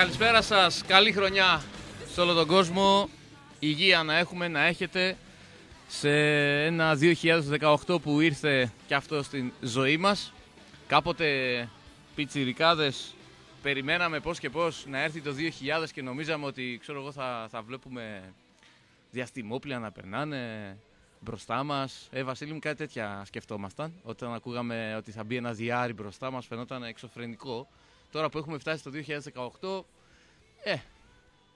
Καλησπέρα σας, καλή χρονιά σε όλο τον κόσμο. Υγεία να έχουμε, να έχετε. Σε ένα 2018 που ήρθε και αυτό στην ζωή μας. Κάποτε πιτσιρικάδες περιμέναμε πώς και πώς να έρθει το 2000 και νομίζαμε ότι ξέρω εγώ θα, θα βλέπουμε διαστημόπλια να περνάνε μπροστά μας. Ε, Βασίλη μου κάτι τέτοια σκεφτόμασταν. Όταν ακούγαμε ότι θα μπει ένα διάρρη μπροστά μας φαινόταν εξωφρενικό. Τώρα που έχουμε φτάσει το 2018, ε,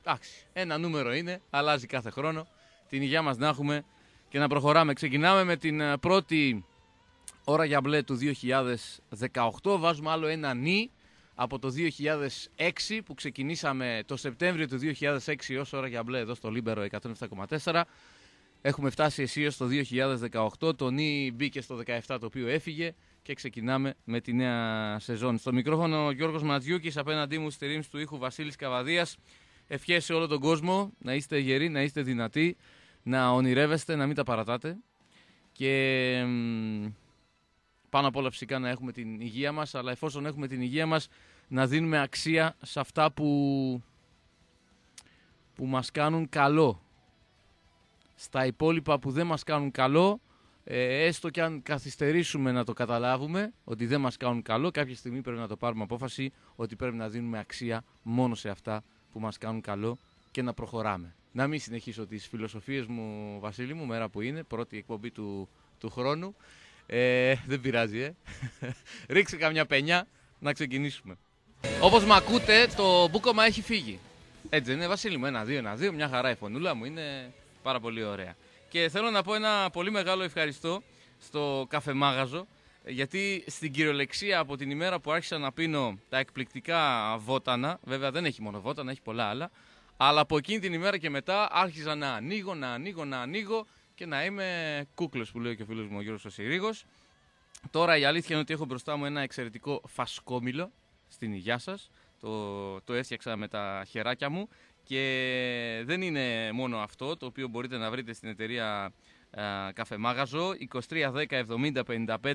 εντάξει, ένα νούμερο είναι, αλλάζει κάθε χρόνο. Την υγεία μας να έχουμε και να προχωράμε. Ξεκινάμε με την ε, πρώτη ώρα για μπλε του 2018. Βάζουμε άλλο ένα νι από το 2006 που ξεκινήσαμε το Σεπτέμβριο του 2006 ως ώρα για μπλε εδώ στο Λίμπερο 107,4. Έχουμε φτάσει εσύ στο 2018, το νι μπήκε στο 17 το οποίο έφυγε και ξεκινάμε με τη νέα σεζόν. Στο μικρόφωνο ο Γιώργος Ματζιούκης, απέναντί μου στη ρήμψη του ήχου Βασίλης Καβαδίας. Ευχές σε όλο τον κόσμο, να είστε γεροί, να είστε δυνατοί, να ονειρεύεστε, να μην τα παρατάτε. Και πάνω απ' όλα φυσικά να έχουμε την υγεία μας, αλλά εφόσον έχουμε την υγεία μας να δίνουμε αξία σε αυτά που, που μας κάνουν καλό. Στα υπόλοιπα που δεν μας κάνουν καλό ε, έστω και αν καθυστερήσουμε να το καταλάβουμε ότι δεν μας κάνουν καλό, κάποια στιγμή πρέπει να το πάρουμε απόφαση ότι πρέπει να δίνουμε αξία μόνο σε αυτά που μας κάνουν καλό και να προχωράμε. Να μην συνεχίσω τις φιλοσοφίες μου, Βασίλη μου, μέρα που είναι, πρώτη εκπομπή του, του χρόνου. Ε, δεν πειράζει, ε. Ρίξε καμιά πενιά να ξεκινήσουμε. Όπως με ακούτε, το μπούκομα έχει φύγει. Έτσι δεν είναι, Βασίλη μου, ένα-δύο, ένα-δύο, μια χαρά η φωνούλα μου, είναι πάρα πολύ ωραία. Και θέλω να πω ένα πολύ μεγάλο ευχαριστώ στο καφεμάγαζο, γιατί στην κυριολεξία από την ημέρα που άρχισα να πίνω τα εκπληκτικά βότανα, βέβαια δεν έχει μόνο βότανα, έχει πολλά άλλα, αλλά από εκείνη την ημέρα και μετά άρχιζα να ανοίγω, να ανοίγω, να ανοίγω και να είμαι κούκλος που λέει και ο φίλος μου ο Γιώργος Συρίγος. Τώρα η αλήθεια είναι ότι έχω μπροστά μου ένα εξαιρετικό φασκόμηλο στην υγειά σας. το έφτιαξα με τα χεράκια μου και δεν είναι μόνο αυτό το οποίο μπορείτε να βρείτε στην εταιρεία 2310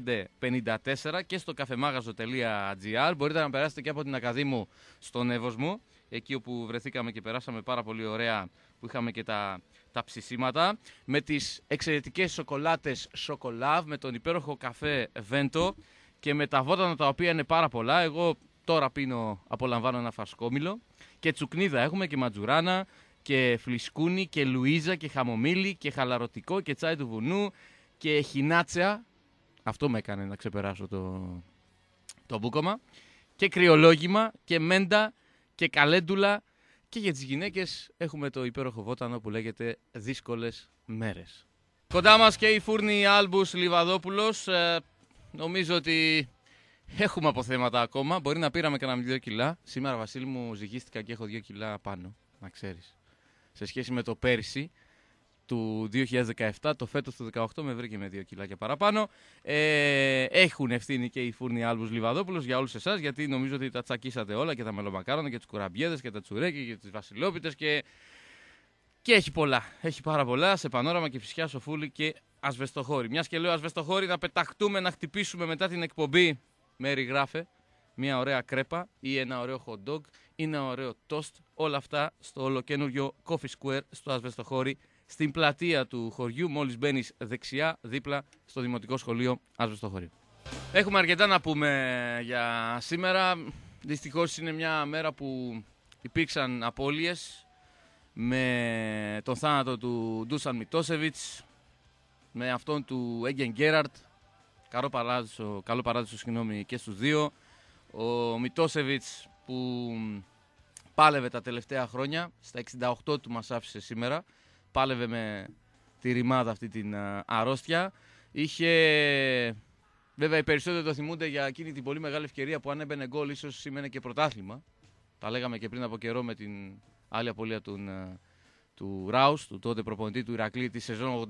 ε, και στο καφεμάγαζο.gr Μπορείτε να περάσετε και από την Ακαδήμου στον Εύωσμο εκεί όπου βρεθήκαμε και περάσαμε πάρα πολύ ωραία που είχαμε και τα, τα ψησίματα με τις εξαιρετικές σοκολάτες Σοκολάβ με τον υπέροχο καφέ Βέντο και με τα βότανα τα οποία είναι πάρα πολλά εγώ τώρα πίνω απολαμβάνω ένα φασκόμηλο και τσουκνίδα έχουμε και ματζουράνα και φλισκούνι και λουίζα και χαμομήλι και χαλαρωτικό και τσάι του βουνού και χινάτσεα. Αυτό με έκανε να ξεπεράσω το, το μπούκομα. Και κρυολόγημα και μέντα και καλέντουλα. Και για τις γυναίκες έχουμε το υπέροχο βότανο που λέγεται δύσκολες μέρες. Κοντά μας και η Φούρνη Άλμπους Λιβαδόπουλος. Ε, νομίζω ότι Έχουμε αποθέματα ακόμα. Μπορεί να πήραμε κανένα δύο κιλά. Σήμερα, Βασίλη μου, ζυγίστηκα και έχω δύο κιλά πάνω. Να ξέρεις. Σε σχέση με το πέρσι του 2017, το φέτος του 2018 με βρήκε με δύο κιλά και παραπάνω. Ε, έχουν ευθύνη και οι φούρνοι Άλμπου Λιβαδόπουλος για όλους εσάς γιατί νομίζω ότι τα τσακίσατε όλα και τα μελομακάρονα και τις κουραμπιέδες και τα τσουρέκια και τις βασιλόπιτες και... και έχει πολλά. Έχει πάρα πολλά σε πανόραμα και φυσικά σοφούλη και ασβεστοχώρη. Μιας και λέω ασβεστοχώρη να πεταχτούμε, να χτυπήσουμε μετά την εκπομπή γράφε μια ωραία κρέπα ή ένα ωραίο hot dog ή ένα ωραίο toast. Όλα αυτά στο ολοκένουργιο Coffee Square στο Ασβεστοχώρι, στην πλατεία του χωριού, μόλις μπαίνεις δεξιά δίπλα στο Δημοτικό Σχολείο Ασβεστοχώρι. Έχουμε αρκετά να πούμε για σήμερα. Δυστυχώς είναι μια μέρα που υπήρξαν απώλειες με τον θάνατο του Ντούσαν Μιτόσεβιτς, με αυτόν του Έγκεν Γκέραρτ, Καλό παράδεισο, καλό παράδεισο συγγνώμη, και στους δύο. Ο Μιτόσεβιτς που πάλευε τα τελευταία χρόνια, στα 68 του μας άφησε σήμερα, πάλευε με τη ρημάδα αυτή την αρρώστια. Είχε, βέβαια οι περισσότεροι το θυμούνται για εκείνη την πολύ μεγάλη ευκαιρία που αν έμπαινε γκολ ίσως σήμαινε και πρωτάθλημα. Τα λέγαμε και πριν από καιρό με την άλλη απολία του, του Ράους, του τότε προπονητή του Ηρακλή τη σεζόν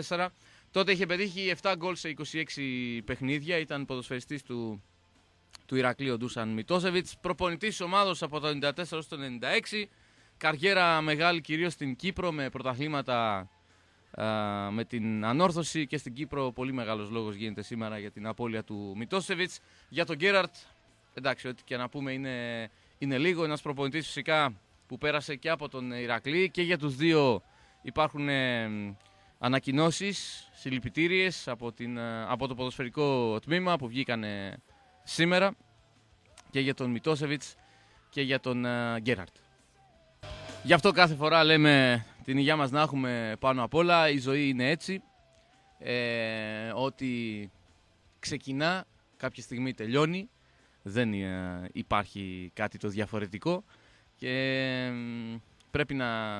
83-84. Τότε είχε πετύχει 7 γκολ σε 26 παιχνίδια. Ήταν ποδοσφαιριστής του, του Ηρακλείου Ντούσαν Μιτόσεβιτς. Προπονητής ομάδος από το 1994 στο το Καριέρα μεγάλη κυρίως στην Κύπρο με πρωταθλήματα με την ανόρθωση και στην Κύπρο πολύ μεγάλος λόγος γίνεται σήμερα για την απώλεια του Μιτόσεβιτς. Για τον Γκέραρτ, εντάξει, ό,τι και να πούμε είναι, λίγο. ένας προπονητής φυσικά που πέρασε και από τον Ηρακλή και για τους δύο υπάρχουν ε, ανακοινώσεις, συλληπιτήριες από, την, ε, από το ποδοσφαιρικό τμήμα που βγήκαν σήμερα και για τον Μιτόσεβιτς και για τον ε, Γκέραρτ. Γι' αυτό κάθε φορά λέμε την υγειά μας να έχουμε πάνω απ' όλα. Η ζωή είναι έτσι, ε, ότι ξεκινά, κάποια στιγμή τελειώνει, δεν υπάρχει κάτι το διαφορετικό και πρέπει να,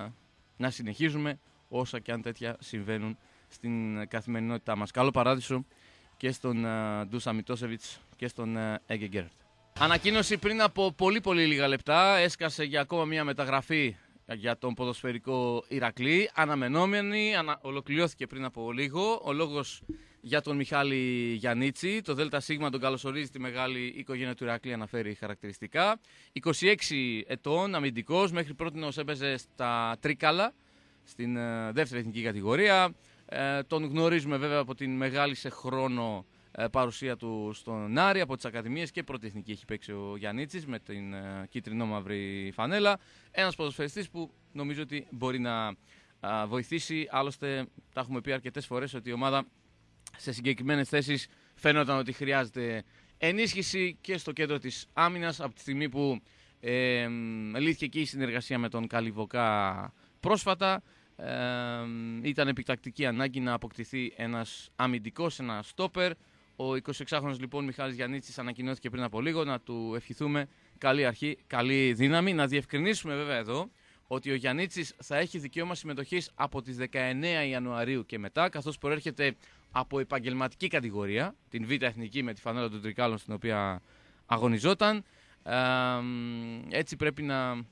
να συνεχίζουμε όσα και αν τέτοια συμβαίνουν στην ε, καθημερινότητά μας. Καλό παράδεισο και στον ε, Ντούσα Μιτόσεβιτς και στον ε, Έγκε Ανακοίνωση πριν από πολύ πολύ λίγα λεπτά έσκασε για ακόμα μια μεταγραφή για τον ποδοσφαιρικό Ηρακλή. Αναμενόμενη, ολοκληρώθηκε πριν από λίγο. Ο λόγος για τον Μιχάλη Γιαννίτσι. Το ΔΣ τον καλωσορίζει τη μεγάλη οικογένεια του Ηρακλή, αναφέρει χαρακτηριστικά. 26 ετών, αμυντικός, μέχρι πρώτη έπαιζε στα Τρίκαλα στην ε, δεύτερη εθνική κατηγορία. Ε, τον γνωρίζουμε βέβαια από την μεγάλη σε χρόνο ε, παρουσία του στον Άρη από τις Ακαδημίες και πρώτη εθνική έχει παίξει ο Γιαννίτσης με την κίτρινο-μαύρη φανέλα. Ένας ποδοσφαιριστής που νομίζω ότι μπορεί να βοηθήσει. Άλλωστε τα έχουμε πει αρκετές φορές ότι η ομάδα σε συγκεκριμένες θέσεις φαίνονταν ότι χρειάζεται ενίσχυση και στο κέντρο της άμυνας από τη στιγμή που ε, λύθηκε και η συνεργασία με τον Καλυβοκά πρόσφατα ήταν επιτακτική ανάγκη να αποκτηθεί ένας αμυντικός, ένα στόπερ. Ο 26χρονος λοιπόν Μιχάλης Γιαννίτσης ανακοινώθηκε πριν από λίγο να του ευχηθούμε καλή αρχή, καλή δύναμη. Να διευκρινίσουμε βέβαια εδώ ότι ο Γιαννίτσης θα έχει δικαίωμα συμμετοχής από τις 19 Ιανουαρίου και μετά καθώς προέρχεται από επαγγελματική κατηγορία, την Β' Εθνική με τη φανέλα των Τρικάλων στην οποία αγωνιζόταν. Ε, έτσι πρέπει να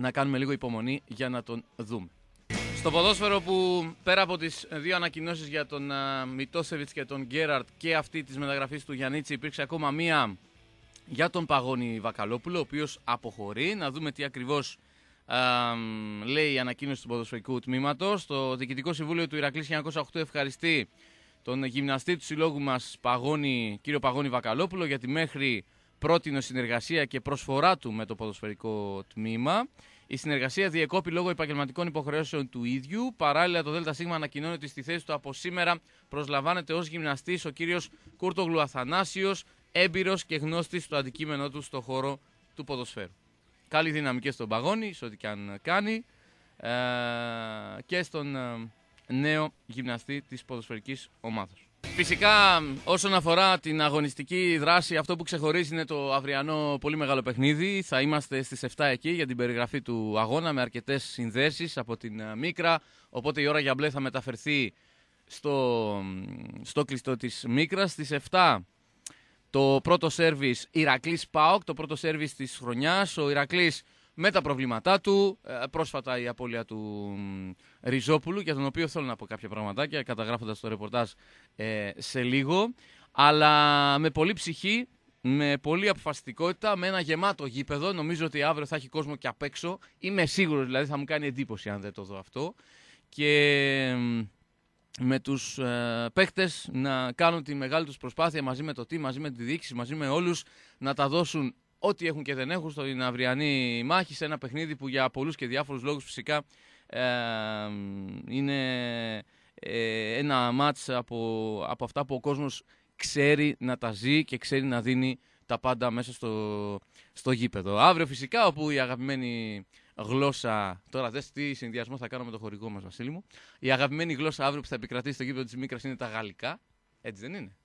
να κάνουμε λίγο υπομονή για να τον δούμε. Στο ποδόσφαιρο που πέρα από τις δύο ανακοινώσεις για τον uh, και τον Γκέραρτ και αυτή της μεταγραφής του Γιαννίτσι υπήρξε ακόμα μία για τον Παγώνη Βακαλόπουλο ο οποίος αποχωρεί. Να δούμε τι ακριβώς uh, λέει η ανακοίνωση του ποδοσφαιρικού τμήματος. Το Διοικητικό Συμβούλιο του Ηρακλής 1908 ευχαριστεί τον γυμναστή του συλλόγου μας κύριο Παγώνη Βακαλόπουλο γιατί μέχρι πρότεινε συνεργασία και προσφορά του με το ποδοσφαιρικό τμήμα. Η συνεργασία διεκόπη λόγω επαγγελματικών υποχρεώσεων του ίδιου. Παράλληλα, το ΔΣ ανακοινώνει ότι στη θέση του από σήμερα προσλαμβάνεται ως γυμναστής ο κύριος Κούρτογλου Αθανάσιος, έμπειρος και γνώστης του αντικείμενό του στο χώρο του ποδοσφαίρου. Καλή δύναμη και στον Παγόνι, σε ό,τι και αν κάνει, ε, και στον ε, νέο γυμναστή της Ποδοσφαιρικής ομάδας. Φυσικά, όσον αφορά την αγωνιστική δράση, αυτό που ξεχωρίζει είναι το αυριανό πολύ μεγάλο παιχνίδι. Θα είμαστε στις 7 εκεί για την περιγραφή του αγώνα με αρκετές συνδέσεις από την ε, Μίκρα. Οπότε η ώρα για μπλε θα μεταφερθεί στο, στο κλειστό της Μίκρας. Στις 7 το πρώτο σερβις Ηρακλής Πάοκ, το πρώτο σερβις της χρονιάς. Ο Ηρακλής με τα προβλήματά του. Ε, πρόσφατα η απώλεια του Ριζόπουλου, για τον οποίο θέλω να πω κάποια πραγματάκια, καταγράφοντας το ρεπορτάζ ε, σε λίγο. Αλλά με πολύ ψυχή, με πολύ αποφασιστικότητα, με ένα γεμάτο γήπεδο. Νομίζω ότι αύριο θα έχει κόσμο και απ' έξω. Είμαι σίγουρος, δηλαδή θα μου κάνει εντύπωση αν δεν το δω αυτό. Και με τους ε, να κάνουν τη μεγάλη τους προσπάθεια μαζί με το τι, μαζί με τη διοίκηση, μαζί με όλους να τα δώσουν ό,τι έχουν και δεν έχουν στην αυριανή μάχη σε ένα παιχνίδι που για πολλούς και διάφορους λόγους φυσικά ε, είναι ε, ένα μάτς από, από αυτά που ο κόσμος ξέρει να τα ζει και ξέρει να δίνει τα πάντα μέσα στο, στο γήπεδο. Αύριο φυσικά όπου η αγαπημένη γλώσσα, τώρα δες τι συνδυασμό θα κάνω με το χορηγό μας Βασίλη μου, η αγαπημένη γλώσσα αύριο που θα επικρατήσει στο γήπεδο της Μίκρας είναι τα γαλλικά, έτσι δεν είναι.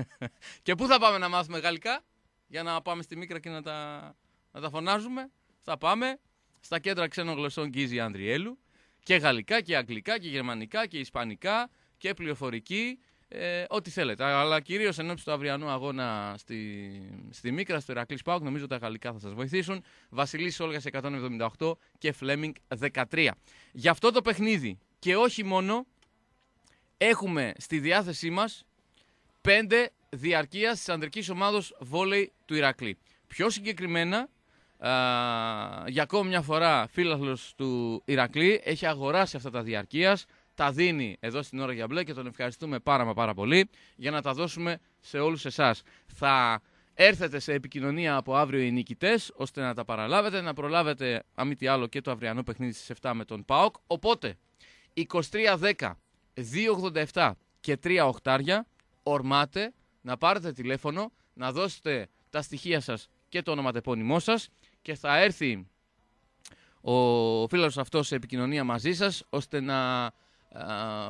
και πού θα πάμε να μάθουμε γαλλικά, για να πάμε στη Μίκρα και να τα, να τα φωνάζουμε. Θα πάμε στα κέντρα ξένων γλωσσών Γκίζη Ανδριέλου και γαλλικά και αγγλικά και γερμανικά και ισπανικά και πληροφορική. Ε, ό,τι θέλετε. Αλλά κυρίως εν ώψη του αυριανού αγώνα στη, στη Μίκρα, στο Ηρακλής Πάουκ, νομίζω τα γαλλικά θα σας βοηθήσουν. Βασιλής Όλγας 178 και Φλέμινγκ 13. Γι' αυτό το παιχνίδι και όχι μόνο, έχουμε στη διάθεσή μας πέντε διαρκείας της ανδρικής ομάδα βόλεϊ του Ηρακλή. Πιο συγκεκριμένα, α, για ακόμη μια φορά, φίλαθλος του Ηρακλή έχει αγοράσει αυτά τα διαρκείας. Τα δίνει εδώ στην ώρα για μπλε και τον ευχαριστούμε πάρα μα πάρα πολύ για να τα δώσουμε σε όλους εσάς. Θα έρθετε σε επικοινωνία από αύριο οι νικητές, ώστε να τα παραλάβετε, να προλάβετε αν τι άλλο και το αυριανό παιχνίδι στις 7 με τον ΠΑΟΚ. Οπότε 23-10, 287 και 3 οχτάρια ορμάτε να πάρετε τηλέφωνο, να δώσετε τα στοιχεία σας και το ονοματεπώνυμό σας και θα έρθει ο φίλος αυτός σε επικοινωνία μαζί σας ώστε να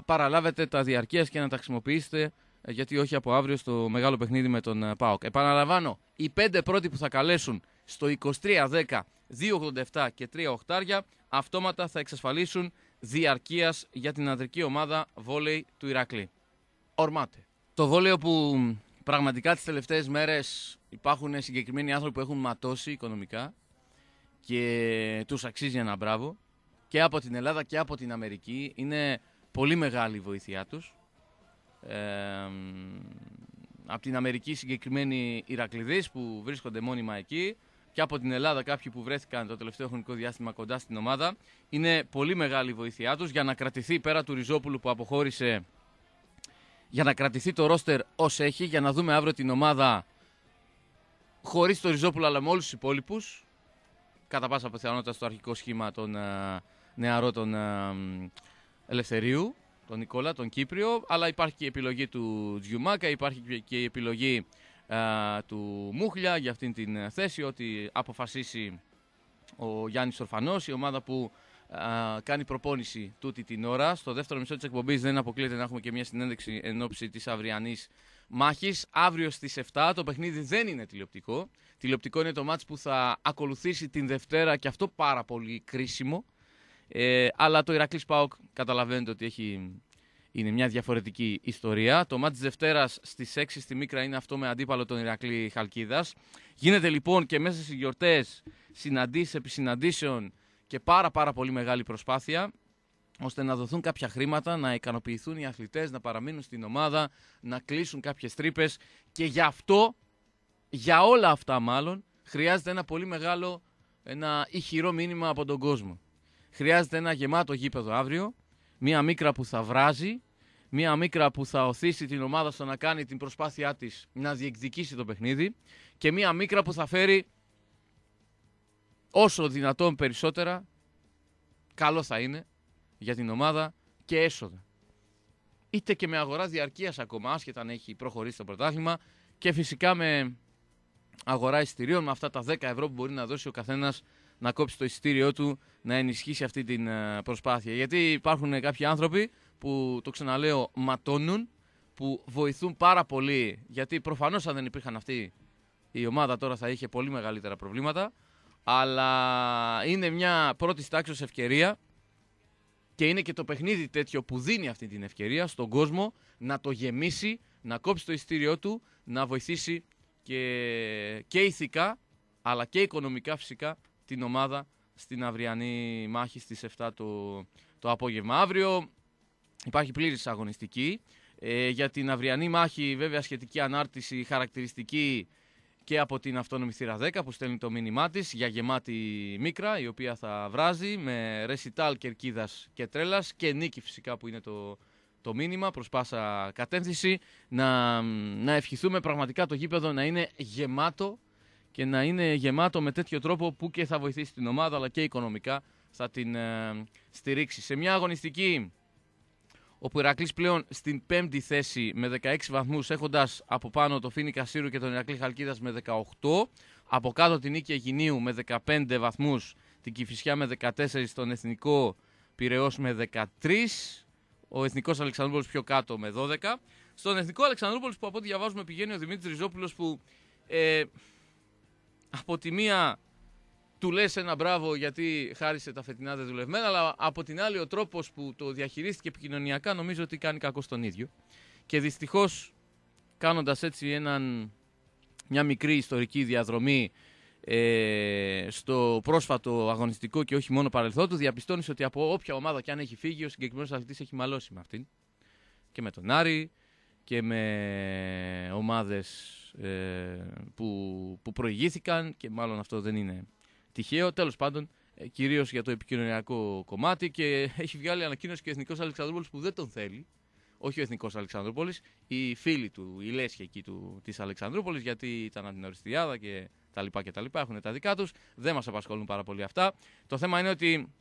παραλάβετε τα διαρκείας και να τα χρησιμοποιήσετε ε, γιατί όχι από αύριο στο μεγάλο παιχνίδι με τον ε, ΠΑΟΚ. Επαναλαμβάνω, οι πέντε πρώτοι που θα καλέσουν στο 2310 287 και 3 οχτάρια αυτόματα θα εξασφαλίσουν διαρκείας για την ανδρική ομάδα βόλεϊ του Ηρακλή. Ορμάτε. Το βόλεο που Πραγματικά τις τελευταίες μέρες υπάρχουν συγκεκριμένοι άνθρωποι που έχουν ματώσει οικονομικά και τους αξίζει ένα μπράβο και από την Ελλάδα και από την Αμερική. Είναι πολύ μεγάλη η βοήθειά τους. Ε, από την Αμερική συγκεκριμένοι Ηρακλειδείς που βρίσκονται μόνιμα εκεί και από την Ελλάδα κάποιοι που βρέθηκαν το τελευταίο χρονικό διάστημα κοντά στην ομάδα. Είναι πολύ μεγάλη η βοήθειά τους για να κρατηθεί πέρα του Ριζόπουλου που αποχώρησε για να κρατηθεί το ρόστερ ως έχει, για να δούμε αύριο την ομάδα χωρίς το Ριζόπουλο αλλά με όλους τους υπόλοιπους. Κατά πάσα πιθανότητα στο αρχικό σχήμα των νεαρών νεαρό των ε, Ελευθερίου, τον Νικόλα, τον Κύπριο. Αλλά υπάρχει και η επιλογή του Τζιουμάκα, υπάρχει και η επιλογή ε, του Μούχλια για αυτήν την θέση. Ότι αποφασίσει ο Γιάννης Ορφανός, η ομάδα που α, κάνει προπόνηση τούτη την ώρα. Στο δεύτερο μισό της εκπομπής δεν αποκλείεται να έχουμε και μια συνέντευξη εν ώψη της αυριανής μάχης. Αύριο στις 7 το παιχνίδι δεν είναι τηλεοπτικό. Τηλεοπτικό είναι το μάτ που θα ακολουθήσει την Δευτέρα και αυτό πάρα πολύ κρίσιμο. Ε, αλλά το Ηρακλής ΠΑΟΚ καταλαβαίνετε ότι έχει, είναι μια διαφορετική ιστορία. Το μάτ της Δευτέρας στις 6 στη Μίκρα είναι αυτό με αντίπαλο τον Ηρακλή Χαλκίδας. Γίνεται λοιπόν και μέσα στις γιορτές συναντήσεις επί συναντήσεων και πάρα πάρα πολύ μεγάλη προσπάθεια ώστε να δοθούν κάποια χρήματα, να ικανοποιηθούν οι αθλητές, να παραμείνουν στην ομάδα, να κλείσουν κάποιες τρύπες και γι' αυτό, για όλα αυτά μάλλον, χρειάζεται ένα πολύ μεγάλο, ένα ηχηρό μήνυμα από τον κόσμο. Χρειάζεται ένα γεμάτο γήπεδο αύριο, μία μίκρα που θα βράζει, μία μίκρα που θα οθήσει την ομάδα στο να κάνει την προσπάθειά της να διεκδικήσει το παιχνίδι και μία μίκρα που θα φέρει όσο δυνατόν περισσότερα, καλό θα είναι για την ομάδα και έσοδα. Είτε και με αγοράς διαρκείας ακόμα, άσχετα αν έχει προχωρήσει το πρωτάθλημα, και φυσικά με αγορά εισιτηρίων, με αυτά τα 10 ευρώ που μπορεί να δώσει ο καθένας να κόψει το εισιτήριό του, να ενισχύσει αυτή την ε, προσπάθεια. Γιατί υπάρχουν κάποιοι άνθρωποι που το ξαναλέω ματώνουν, που βοηθούν πάρα πολύ, γιατί προφανώς αν δεν υπήρχαν αυτοί η ομάδα τώρα θα είχε πολύ μεγαλύτερα προβλήματα αλλά είναι μια πρώτης τάξης ευκαιρία και είναι και το παιχνίδι τέτοιο που δίνει αυτή την ευκαιρία στον κόσμο να το γεμίσει, να κόψει το ειστήριό του, να βοηθήσει και, και ηθικά αλλά και οικονομικά φυσικά την ομάδα στην αυριανή μάχη στις 7 το, το απόγευμα. Αύριο υπάρχει πλήρης αγωνιστική. Ε, για την αυριανή μάχη βέβαια σχετική ανάρτηση χαρακτηριστική και από την αυτόνομη θύρα 10 που στέλνει το μήνυμά της για γεμάτη μίκρα, η οποία θα βράζει με ρεσιτάλ κερκίδας και τρέλας και νίκη φυσικά που είναι το, το μήνυμα προς πάσα κατεύθυνση. Να, να ευχηθούμε πραγματικά το γήπεδο να είναι γεμάτο και να είναι γεμάτο με τέτοιο τρόπο που και θα βοηθήσει την ομάδα αλλά και οικονομικά θα την ε, στηρίξει. Σε μια αγωνιστική όπου ο Ηρακλής πλέον στην πέμπτη θέση με 16 βαθμούς έχοντας από πάνω το φίνικα Κασίρου και τον Ηρακλή Χαλκίδας με 18, από κάτω την Νίκη Αιγινίου με 15 βαθμούς, την Κηφισιά με 14, στον Εθνικό Πυραιός με 13, ο Εθνικός Αλεξανδρούπολης πιο κάτω με 12. Στον Εθνικό Αλεξανδρούπολης που από ό,τι διαβάζουμε πηγαίνει ο Δημήτρης Ριζόπουλος που ε, από τη μία του λες ένα μπράβο γιατί χάρισε τα φετινά δεδουλευμένα, αλλά από την άλλη ο τρόπος που το διαχειρίστηκε επικοινωνιακά νομίζω ότι κάνει κακό στον ίδιο. Και δυστυχώς κάνοντας έτσι έναν, μια μικρή ιστορική διαδρομή ε, στο πρόσφατο αγωνιστικό και όχι μόνο παρελθόν του, διαπιστώνεις ότι από όποια ομάδα και αν έχει φύγει ο συγκεκριμένος αθλητής έχει μαλώσει με αυτήν. Και με τον Άρη και με ομάδες ε, που, που προηγήθηκαν και μάλλον αυτό δεν είναι τυχαίο. Τέλος πάντων, ε, κυρίως για το επικοινωνιακό κομμάτι και έχει βγάλει ανακοίνωση και ο Εθνικός Αλεξανδρούπολης που δεν τον θέλει. Όχι ο Εθνικός Αλεξανδρούπολης, οι φίλοι του, η λέσχη εκεί της Αλεξανδρούπολης, γιατί ήταν από την Οριστιάδα και τα λοιπά και τα λοιπά. Έχουν τα δικά τους. Δεν μας απασχολούν πάρα πολύ αυτά. Το θέμα είναι ότι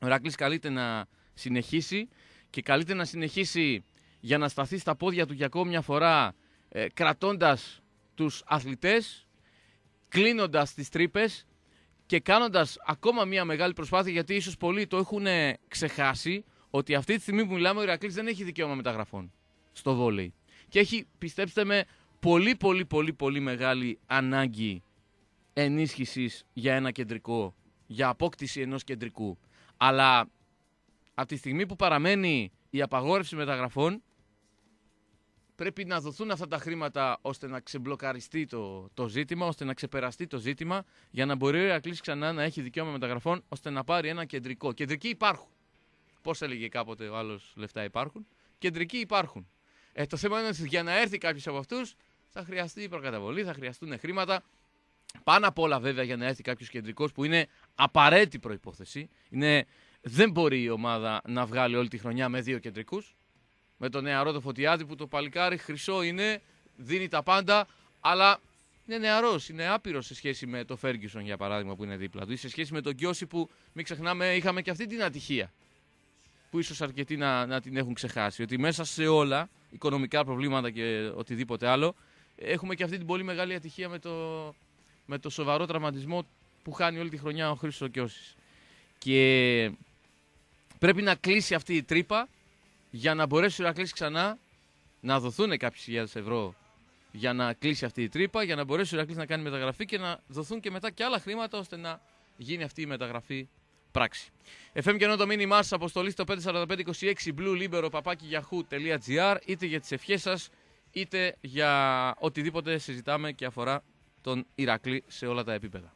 ο Ρακλή καλείται να συνεχίσει και καλείται να συνεχίσει για να σταθεί στα πόδια του για ακόμη μια φορά ε, κρατώντας τους αθλητές, κλείνοντας τρύπες και κάνοντας ακόμα μια μεγάλη προσπάθεια, γιατί ίσως πολλοί το έχουν ξεχάσει, ότι αυτή τη στιγμή που μιλάμε ο Ηρακλής δεν έχει δικαίωμα μεταγραφών στο βόλεϊ. Και έχει, πιστέψτε με, πολύ πολύ πολύ πολύ μεγάλη ανάγκη ενίσχυσης για ένα κεντρικό, για απόκτηση ενός κεντρικού. Αλλά από τη στιγμή που παραμένει η απαγόρευση μεταγραφών, πρέπει να δοθούν αυτά τα χρήματα ώστε να ξεμπλοκαριστεί το, το ζήτημα, ώστε να ξεπεραστεί το ζήτημα, για να μπορεί ο Ιακλής ξανά να έχει δικαίωμα μεταγραφών, ώστε να πάρει ένα κεντρικό. Κεντρικοί υπάρχουν. Πώς έλεγε κάποτε ο άλλος, λεφτά υπάρχουν. Κεντρικοί υπάρχουν. Ε, το θέμα είναι ότι για να έρθει κάποιος από αυτούς θα χρειαστεί προκαταβολή, θα χρειαστούν χρήματα. Πάνω απ' όλα, βέβαια, για να έρθει κάποιος κεντρικός που είναι απαραίτητη προπόθεση. Είναι, δεν μπορεί η ομάδα να βγάλει όλη τη χρονιά με δύο κεντρικούς με τον νεαρό το φωτιάδι που το παλικάρι χρυσό είναι, δίνει τα πάντα, αλλά είναι νεαρός, είναι άπειρος σε σχέση με το Ferguson για παράδειγμα που είναι δίπλα του ή σε σχέση με τον Κιώση που μην ξεχνάμε είχαμε και αυτή την ατυχία που ίσως αρκετοί να, την έχουν ξεχάσει. Ότι μέσα σε όλα, οικονομικά προβλήματα και οτιδήποτε άλλο, έχουμε και αυτή την πολύ μεγάλη ατυχία με το, με το σοβαρό τραυματισμό που χάνει όλη τη χρονιά ο Χρήστος Κιώσης. Και πρέπει να κλείσει αυτή η τρύπα για να μπορέσει ο Ηρακλή ξανά να δοθούν κάποιες χιλιάδες ευρώ για να κλείσει αυτή η τρύπα, για να μπορέσει ο Ηρακλή να κάνει μεταγραφή και να δοθούν και μετά και άλλα χρήματα ώστε να γίνει αυτή η μεταγραφή πράξη. FM και ενώ το μήνυμά σας αποστολής στο 54526 blue libero παπάκι είτε για τις ευχές σας είτε για οτιδήποτε συζητάμε και αφορά τον Ηρακλή σε όλα τα επίπεδα.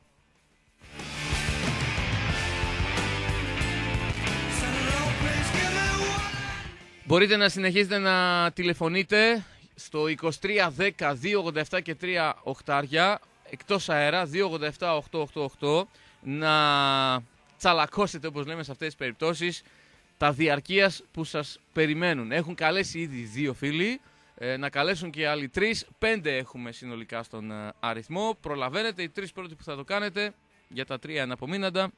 Μπορείτε να συνεχίσετε να τηλεφωνείτε στο 2310 287 και 3 οχτάρια εκτός αέρα 287 888 να τσαλακώσετε όπως λέμε σε αυτές τις περιπτώσεις τα διαρκείας που σας περιμένουν. Έχουν καλέσει ήδη δύο φίλοι, ε, να καλέσουν και άλλοι τρεις, πέντε έχουμε συνολικά στον ε, αριθμό. Προλαβαίνετε, οι τρεις πρώτοι που θα το κάνετε για τα τρία αναπομείναντα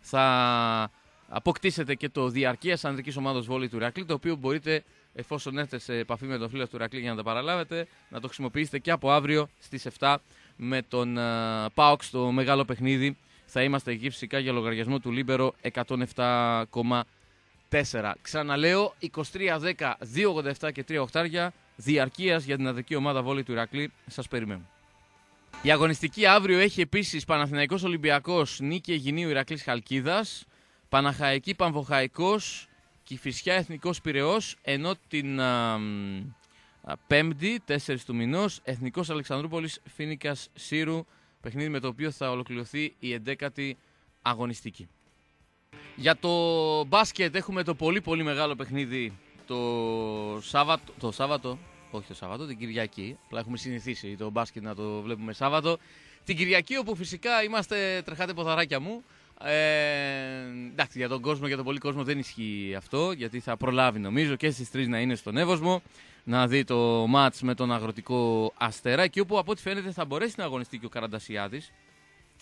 θα αποκτήσετε και το διαρκείας ανδρικής ομάδα βόλη του Ρακλή το οποίο μπορείτε, εφόσον έρθετε σε επαφή με τον φίλο του Ρακλή για να τα παραλάβετε, να το χρησιμοποιήσετε και από αύριο στις 7 με τον uh, Πάοξ στο μεγάλο παιχνίδι. Θα είμαστε εκεί φυσικά για λογαριασμό του Λίμπερο 107,4. Ξαναλέω 23-10, 287 και 3 οχτάρια διαρκείας για την Ανδρική ομάδα βόλη του Ηρακλή. Σας περιμένω. Η αγωνιστική αύριο έχει επίσης Παναθηναϊκός Ολυμπιακός νίκη Αιγυνίου Ηρακλής Χαλκίδας. Παναχαϊκή παμβοχαικος και η Φυσιά Εθνικός Πυραιός ενώ την α, α, Πέμπτη, 4 του μηνός, Εθνικός Αλεξανδρούπολης Φίνικας Σύρου, παιχνίδι με το οποίο θα ολοκληρωθεί η 11η αγωνιστική. Για το μπάσκετ έχουμε το πολύ πολύ μεγάλο παιχνίδι το Σάββατο, το Σάββατο, όχι το Σάββατο, την Κυριακή. Απλά έχουμε συνηθίσει το μπάσκετ να το βλέπουμε Σάββατο. Την Κυριακή όπου φυσικά είμαστε, τρεχάτε ποθαράκια μου, ε, εντάξει, για τον κόσμο, για τον πολύ κόσμο δεν ισχύει αυτό, γιατί θα προλάβει νομίζω και στις 3 να είναι στον Εύωσμο να δει το μάτς με τον αγροτικό Αστέρα Και όπου από ό,τι φαίνεται θα μπορέσει να αγωνιστεί και ο Καραντασιάδης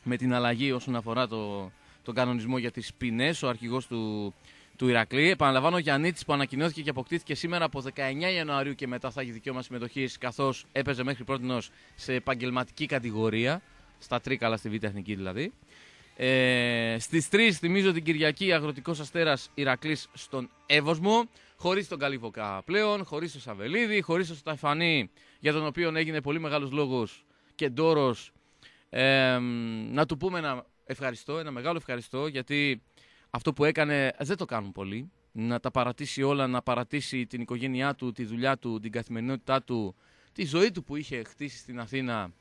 με την αλλαγή όσον αφορά το, τον κανονισμό για τις ποινές, ο αρχηγός του, του Ηρακλή. Επαναλαμβάνω, ο Γιαννίτης που ανακοινώθηκε και αποκτήθηκε σήμερα από 19 Ιανουαρίου και μετά θα έχει δικαίωμα συμμετοχής, καθώς έπαιζε μέχρι πρώτη σε επαγγελματική κατηγορία, στα τρίκαλα στη Β' Τεχνική δηλαδή. Ε, στις 3 θυμίζω την Κυριακή Αγροτικός Αστέρας Ηρακλής στον Εύωσμο χωρίς τον Καλύβοκα πλέον, χωρίς τον Σαβελίδη, χωρίς τον Σταφανή για τον οποίο έγινε πολύ μεγάλος λόγος και ντόρος ε, να του πούμε ένα ευχαριστώ, ένα μεγάλο ευχαριστώ γιατί αυτό που έκανε δεν το κάνουν πολλοί να τα παρατήσει όλα, να παρατήσει την οικογένειά του, τη δουλειά του, την καθημερινότητά του, τη ζωή του που είχε χτίσει στην Αθήνα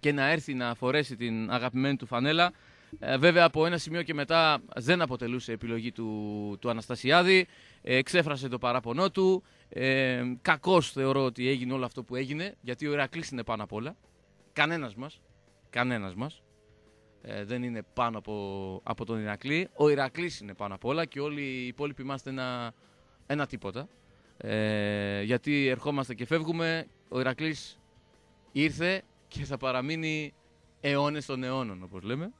και να έρθει να φορέσει την αγαπημένη του φανέλα ε, βέβαια από ένα σημείο και μετά δεν αποτελούσε επιλογή του, του Αναστασιάδη. Ε, εξέφρασε το παράπονό του. Ε, κακώς θεωρώ ότι έγινε όλο αυτό που έγινε, γιατί ο Ηρακλής είναι πάνω απ' όλα. Κανένας μας, κανένας μας ε, δεν είναι πάνω από, από τον Ηρακλή. Ο Ηρακλής είναι πάνω απ' όλα και όλοι οι υπόλοιποι είμαστε ένα, ένα τίποτα. Ε, γιατί ερχόμαστε και φεύγουμε, ο Ηρακλής ήρθε και θα παραμείνει αιώνες των αιώνων όπως λέμε.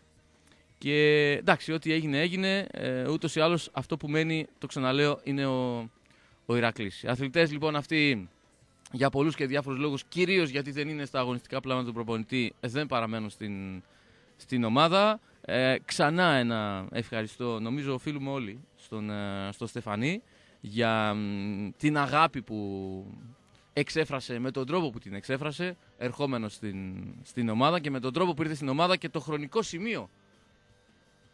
Και εντάξει, ό,τι έγινε έγινε. Ε, Ούτως ή άλλως αυτό που μένει, το ξαναλέω, είναι ο, ο Ηρακλής. Οι αθλητές λοιπόν αυτοί για πολλούς και διάφορους λόγους, κυρίως γιατί δεν είναι στα αγωνιστικά πλάνα του προπονητή, δεν παραμένουν στην, στην ομάδα. Ε, ξανά ένα ευχαριστώ, νομίζω οφείλουμε όλοι στον, ε, στο Στεφανή για την αγάπη που εξέφρασε με τον τρόπο που την εξέφρασε ερχόμενος στην, στην ομάδα και με τον τρόπο που ήρθε στην ομάδα και το χρονικό σημείο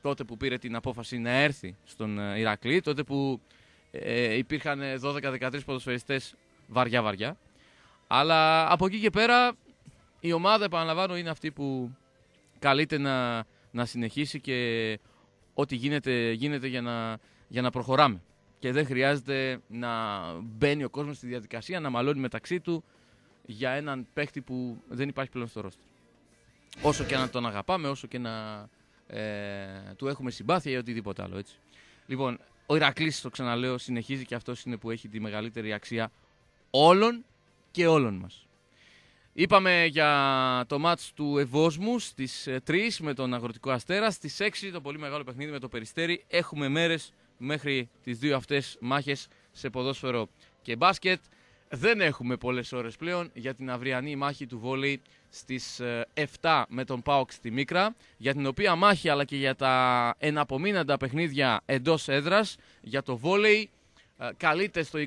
τότε που πήρε την απόφαση να έρθει στον ε, Ηρακλή, τότε που ε, υπήρχαν 12-13 ε, ποδοσφαιριστές βαριά-βαριά. Αλλά από εκεί και πέρα η ομάδα, επαναλαμβάνω, είναι αυτή που καλείται να, να συνεχίσει και ό,τι γίνεται, γίνεται για, να, για να προχωράμε. Και δεν χρειάζεται να μπαίνει ο κόσμος στη διαδικασία, να μαλώνει μεταξύ του για έναν παίχτη που δεν υπάρχει πλέον στο ρόστρο. Όσο και να τον αγαπάμε, όσο και να ε, του έχουμε συμπάθεια ή οτιδήποτε άλλο. Έτσι. Λοιπόν, ο Ηρακλής, το ξαναλέω, συνεχίζει και αυτός είναι που έχει τη μεγαλύτερη αξία όλων και όλων μας. Είπαμε για το μάτς του Ευόσμου στις 3 ε, με τον Αγροτικό Αστέρα. Στις 6 το πολύ μεγάλο παιχνίδι με το Περιστέρι. Έχουμε μέρες μέχρι τις δύο αυτές μάχες σε ποδόσφαιρο και μπάσκετ. Δεν έχουμε πολλές ώρες πλέον για την αυριανή μάχη του βόλεϊ στις 7 ε, με τον Πάοξ στη Μίκρα, για την οποία μάχη αλλά και για τα εναπομείναντα παιχνίδια εντός έδρας, για το βόλεϊ ε, καλείται στο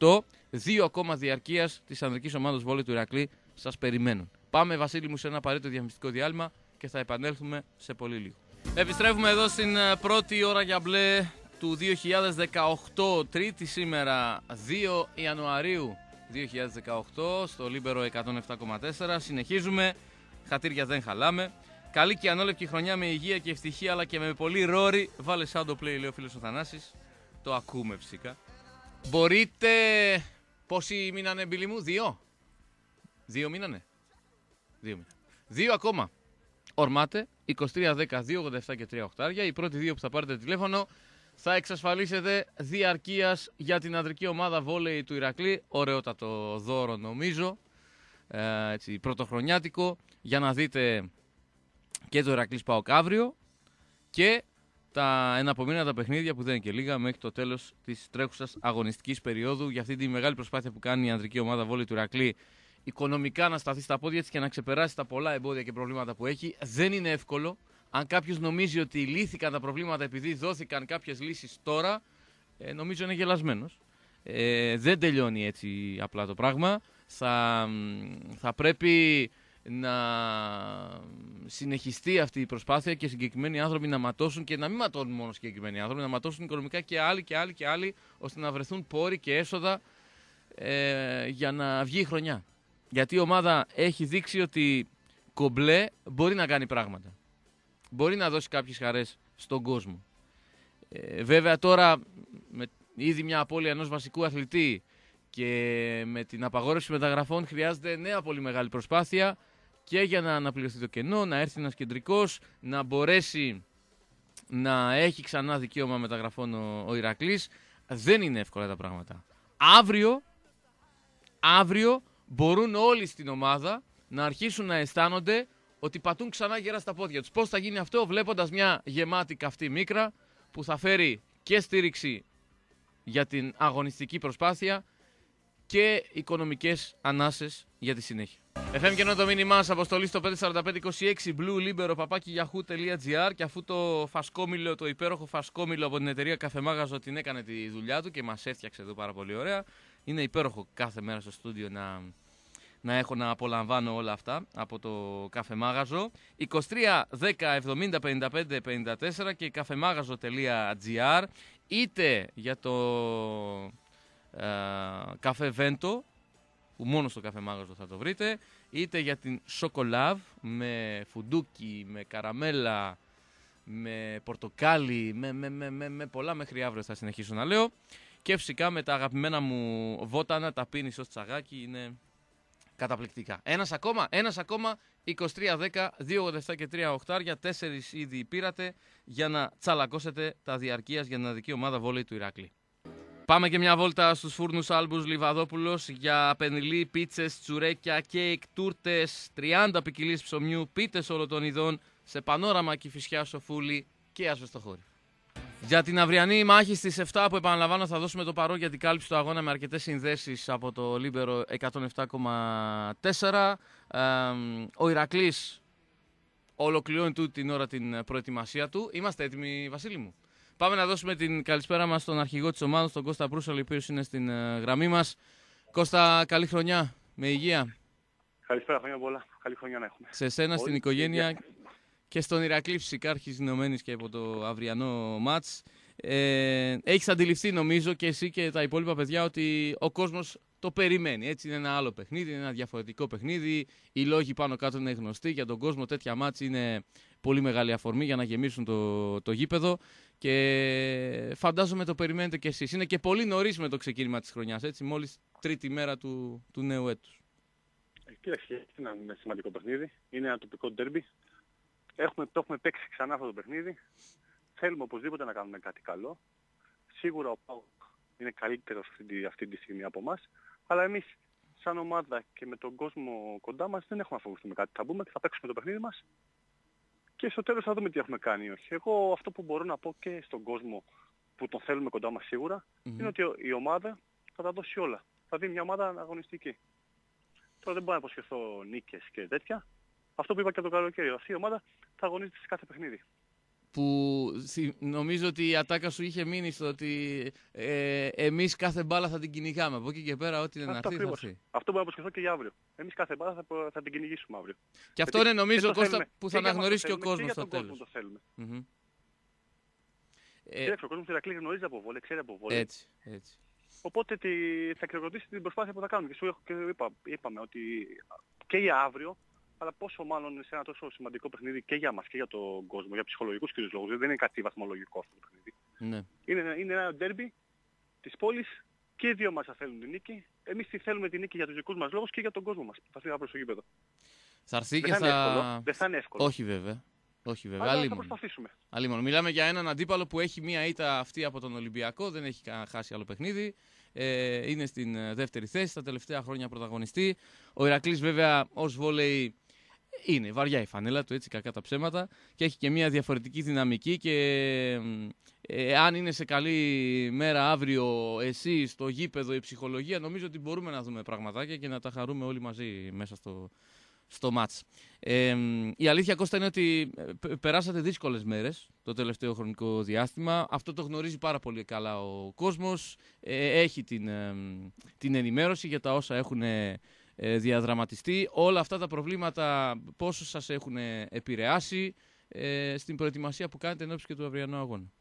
2310-287-888, δύο ακόμα διαρκείας της ανδρικής ομάδας βόλεϊ του Ηρακλή σας περιμένουν. Πάμε Βασίλη μου σε ένα απαραίτητο διαφημιστικό διάλειμμα και θα επανέλθουμε σε πολύ λίγο. Επιστρέφουμε εδώ στην ε, πρώτη ώρα για μπλε του 2018, τρίτη σήμερα 2 Ιανουαρίου 2018 στο Λίμπερο 107,4. Συνεχίζουμε, χατήρια δεν χαλάμε. Καλή και ανόλευκη χρονιά με υγεία και ευτυχία αλλά και με πολύ ρόρι. Βάλε σαν το play λέει ο φίλος ο Θανάσης. Το ακούμε φυσικά. Μπορείτε... Πόσοι μείνανε μπίλοι μου, δύο. Δύο μείνανε. Δύο ακόμα. Ορμάτε, 23, 10, 2, 87 και 3 οχτάρια, Οι πρώτοι δύο που θα πάρετε τηλέφωνο θα εξασφαλίσετε διαρκείας για την ανδρική ομάδα βόλεϊ του Ηρακλή. Ωραιότατο δώρο νομίζω. Ε, έτσι, πρωτοχρονιάτικο για να δείτε και το Ηρακλής παω κάβριο και τα εναπομείνατα παιχνίδια που δεν είναι και λίγα μέχρι το τέλος της τρέχουσας αγωνιστικής περίοδου για αυτή τη μεγάλη προσπάθεια που κάνει η ανδρική ομάδα βόλη του Ηρακλή οικονομικά να σταθεί στα πόδια της και να ξεπεράσει τα πολλά εμπόδια και προβλήματα που έχει. Δεν είναι εύκολο αν κάποιος νομίζει ότι λύθηκαν τα προβλήματα επειδή δόθηκαν κάποιες λύσεις τώρα, ε, νομίζω είναι γελασμένος. Ε, δεν τελειώνει έτσι απλά το πράγμα. Θα, θα πρέπει να συνεχιστεί αυτή η προσπάθεια και συγκεκριμένοι άνθρωποι να ματώσουν και να μην ματώνουν μόνο συγκεκριμένοι άνθρωποι, να ματώσουν οικονομικά και άλλοι και άλλοι και άλλοι, ώστε να βρεθούν πόροι και έσοδα ε, για να βγει η χρονιά. Γιατί η ομάδα έχει δείξει ότι κομπλέ μπορεί να κάνει πράγματα μπορεί να δώσει κάποιες χαρές στον κόσμο. Ε, βέβαια τώρα με ήδη μια απώλεια ενός βασικού αθλητή και με την απαγόρευση μεταγραφών χρειάζεται νέα πολύ μεγάλη προσπάθεια και για να αναπληρωθεί το κενό, να έρθει ένας κεντρικός, να μπορέσει να έχει ξανά δικαίωμα μεταγραφών ο, ο Ηρακλής. Δεν είναι εύκολα τα πράγματα. Αύριο, αύριο μπορούν όλοι στην ομάδα να αρχίσουν να αισθάνονται ότι πατούν ξανά γερά στα πόδια τους. Πώς θα γίνει αυτό, βλέποντας μια γεμάτη καυτή μίκρα που θα φέρει και στήριξη για την αγωνιστική προσπάθεια και οικονομικές ανάσες για τη συνέχεια. FM και το μήνυμά σας αποστολή στο 54526 bluelibero.yahoo.gr και αφού το φασκόμιλο, το υπέροχο φασκόμιλο από την εταιρεία Καφεμάγαζο την έκανε τη δουλειά του και μας έφτιαξε εδώ πάρα πολύ ωραία, είναι υπέροχο κάθε μέρα στο στούντιο να να έχω να απολαμβάνω όλα αυτά από το καφεμάγαζο. 23 10 70 54 και καφεμάγαζο.gr είτε για το ε, καφέ Βέντο που μόνο στο καφεμάγαζο θα το βρείτε είτε για την σοκολάβ με φουντούκι, με καραμέλα, με πορτοκάλι, με, με, με, με, πολλά μέχρι αύριο θα συνεχίσω να λέω. Και φυσικά με τα αγαπημένα μου βότανα, τα πίνεις ως τσαγάκι, είναι Καταπληκτικά. Ένας ακόμα, ένας ακόμα. 23-10, 2-87 και 3 οχτάρια. Τέσσερις ήδη πήρατε για να τσαλακώσετε τα διαρκείας για την αδική ομάδα βόλεϊ του Ηράκλη. Πάμε και μια βόλτα στους φούρνους Άλμπους Λιβαδόπουλος για πενιλί, πίτσες, τσουρέκια, κέικ, τούρτε, 30 ποικιλίες ψωμιού, πίτες όλων των ειδών, σε πανόραμα και φυσιά Σοφούλη και χώρι. Για την αυριανή μάχη στις 7 που επαναλαμβάνω θα δώσουμε το παρόν για την κάλυψη του αγώνα με αρκετές συνδέσεις από το Λίμπερο 107,4. ο Ηρακλής ολοκληρώνει τούτη την ώρα την προετοιμασία του. Είμαστε έτοιμοι, Βασίλη μου. Πάμε να δώσουμε την καλησπέρα μας στον αρχηγό της ομάδας, τον Κώστα Προύσα, ο οποίος είναι στην ε, γραμμή μας. Κώστα, καλή χρονιά. Με υγεία. Καλησπέρα, χρόνια πολλά. Καλή χρονιά να έχουμε. Σε εσένα, στην οικογένεια και στον Ηρακλή φυσικά αρχίζει και από το αυριανό μάτς. Ε, έχεις αντιληφθεί νομίζω και εσύ και τα υπόλοιπα παιδιά ότι ο κόσμος το περιμένει. Έτσι είναι ένα άλλο παιχνίδι, είναι ένα διαφορετικό παιχνίδι. Οι λόγοι πάνω κάτω είναι γνωστοί. Για τον κόσμο τέτοια μάτς είναι πολύ μεγάλη αφορμή για να γεμίσουν το, το γήπεδο. Και φαντάζομαι το περιμένετε κι εσείς. Είναι και πολύ νωρίς με το ξεκίνημα της χρονιάς, έτσι, μόλις τρίτη μέρα του, του νέου έτους. Ε, κοίταξε, είναι ένα σημαντικό παιχνίδι. Είναι ένα τοπικό ντέρμπι. Έχουμε, το έχουμε παίξει ξανά αυτό το παιχνίδι. Θέλουμε οπωσδήποτε να κάνουμε κάτι καλό. Σίγουρα ο Πάουκ είναι καλύτερος αυτή, τη στιγμή από εμάς. Αλλά εμείς σαν ομάδα και με τον κόσμο κοντά μας δεν έχουμε να φοβηθούμε κάτι. Θα μπούμε και θα παίξουμε το παιχνίδι μας και στο τέλος θα δούμε τι έχουμε κάνει όχι. Εγώ αυτό που μπορώ να πω και στον κόσμο που τον θέλουμε κοντά μας σιγουρα είναι ότι η ομάδα θα τα δώσει όλα. Θα δει μια ομάδα αγωνιστική. Τώρα δεν μπορώ να υποσχεθώ νίκες και τέτοια, αυτό που είπα και από το καλοκαίρι. Αυτή η ομάδα θα αγωνίζεται σε κάθε παιχνίδι. Που νομίζω ότι η ατάκα σου είχε μείνει στο ότι ε, εμείς κάθε μπάλα θα την κυνηγάμε. Από εκεί και πέρα, ό,τι είναι να έρθει. Αυτό μπορώ να αποσχεθώ και για αύριο. Εμείς κάθε μπάλα θα, θα την κυνηγήσουμε αύριο. Και αυτό είναι νομίζω, Κώστα, που θα αναγνωρίσει και ο κόσμο στο τέλος. το mm Mm-hmm. Ε... ε ο κόσμος του Ηρακλή γνωρίζει από βόλε, ξέρει από Έτσι, έτσι. Οπότε τη, θα κρυοκροτήσει την προσπάθεια που θα κάνουμε. Και σου είπα, είπαμε ότι και για αύριο αλλά πόσο μάλλον σε ένα τόσο σημαντικό παιχνίδι και για μας και για τον κόσμο, για ψυχολογικούς κυρίως λόγους, δεν είναι κάτι βαθμολογικό αυτό το παιχνίδι. Ναι. Είναι, είναι ένα ντέρμπι της πόλης και οι δύο μας θα θέλουν την νίκη. Εμείς τη θέλουμε την νίκη για τους δικούς μας λόγους και για τον κόσμο μας. Θα φύγει το γήπεδο. Θα έρθει και θα... Δεν θα είναι εύκολο. Όχι βέβαια. Όχι βέβαια. Αλλά θα προσπαθήσουμε. Αλίμον. Μιλάμε για έναν αντίπαλο που έχει μία ήττα αυτή από τον Ολυμπιακό, δεν έχει χάσει άλλο παιχνίδι. Ε, είναι στην ε, δεύτερη θέση, τα τελευταία χρόνια πρωταγωνιστή. Ο Ηρακλής βέβαια ως βόλεϊ είναι βαριά η φανέλα του, έτσι κακά τα ψέματα και έχει και μια διαφορετική δυναμική και ε, αν είναι σε καλή μέρα αύριο εσύ στο γήπεδο η ψυχολογία νομίζω ότι μπορούμε να δούμε πραγματάκια και να τα χαρούμε όλοι μαζί μέσα στο, στο μάτς. Ε, η αλήθεια Κώστα είναι ότι ε, περάσατε δύσκολες μέρες το τελευταίο χρονικό διάστημα. Αυτό το γνωρίζει πάρα πολύ καλά ο κόσμος. Ε, έχει την, την ενημέρωση για τα όσα έχουν ε, διαδραματιστεί. Όλα αυτά τα προβλήματα πόσο σας έχουν επηρεάσει ε, στην προετοιμασία που κάνετε ενώπιση και του αυριανού αγώνα.